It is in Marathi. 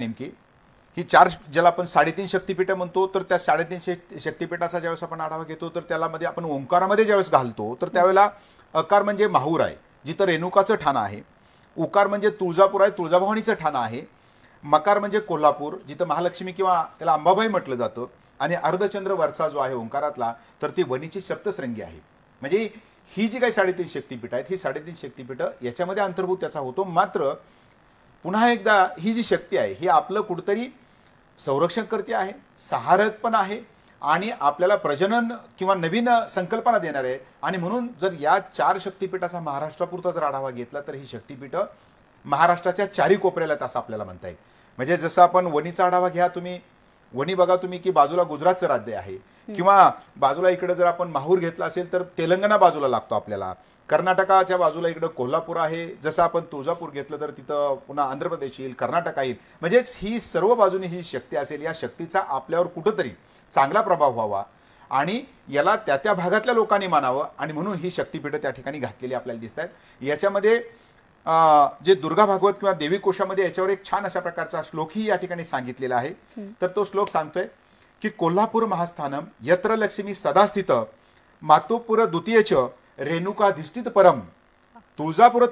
नेमकी ही चार ज्याला आपण साडेतीन शक्तीपीठं म्हणतो तर त्या साडेतीन शक्तिपीठाचा ज्यावेळेस आपण आढावा घेतो तर त्याला मध्ये आपण ओंकारामध्ये ज्यावेळेस घालतो तर त्यावेळेला अकार म्हणजे माहूर आहे जिथं रेणुकाचं ठाणं आहे उकार म्हणजे तुळजापूर आहे तुळजाभवानीचं ठाणं आहे मकार म्हणजे कोल्हापूर जिथं महालक्ष्मी किंवा त्याला अंबाबाई म्हटलं जातं आणि अर्धचंद्र वरचा जो आहे ओंकारातला तर ती वणीची सप्तश्रंगी आहे म्हणजे ही जी काही साडेतीन शक्तीपीठ आहेत ही साडेतीन शक्तीपीठं याच्यामध्ये अंतर्भूत त्याचा होतो मात्र पुन्हा एकदा ही जी शक्ती आहे ही आपलं कुठतरी संरक्षण आहे सहारक पण आहे आणि आपल्याला प्रजनन किंवा नवीन संकल्पना देणार आहे आणि म्हणून जर या चार शक्तीपीठाचा महाराष्ट्रापुरता जर आढावा घेतला तर ही शक्तीपीठं महाराष्ट्राच्या चारी कोपऱ्याला तसं आपल्याला म्हणता येईल म्हणजे जसं आपण वणीचा आढावा घ्या तुम्ही वणी बघा तुम्ही की बाजूला गुजरातचं राज्य आहे किंवा बाजूला इकडे जर आपण माहूर घेतला असेल तर तेलंगणा बाजूला लागतो आपल्याला कर्नाटकाच्या बाजूला इकडं कोल्हापूर आहे जसं आपण तुळजापूर घेतलं तर तिथं पुन्हा आंध्र प्रदेश येईल कर्नाटक येईल म्हणजेच ही सर्व बाजूने ही शक्ती असेल या शक्तीचा आपल्यावर कुठंतरी चांगला प्रभाव व्हावा आणि याला त्या त्या भागातल्या लोकांनी मानावं आणि म्हणून ही शक्तीपीठं त्या ठिकाणी घातलेली आपल्याला दिसत आहेत याच्यामध्ये जे दुर्गा भागवत किंवा देवी कोशामध्ये याच्यावर एक छान अशा प्रकारचा श्लोक ही या ठिकाणी सांगितलेला आहे तर तो श्लोक सांगतोय की कोल्हापूर महास्थानम यत्र लक्ष्मी सदास्थित मातोपुर द्वितीयच रेणुका धिष्ठित परम तुळजापूर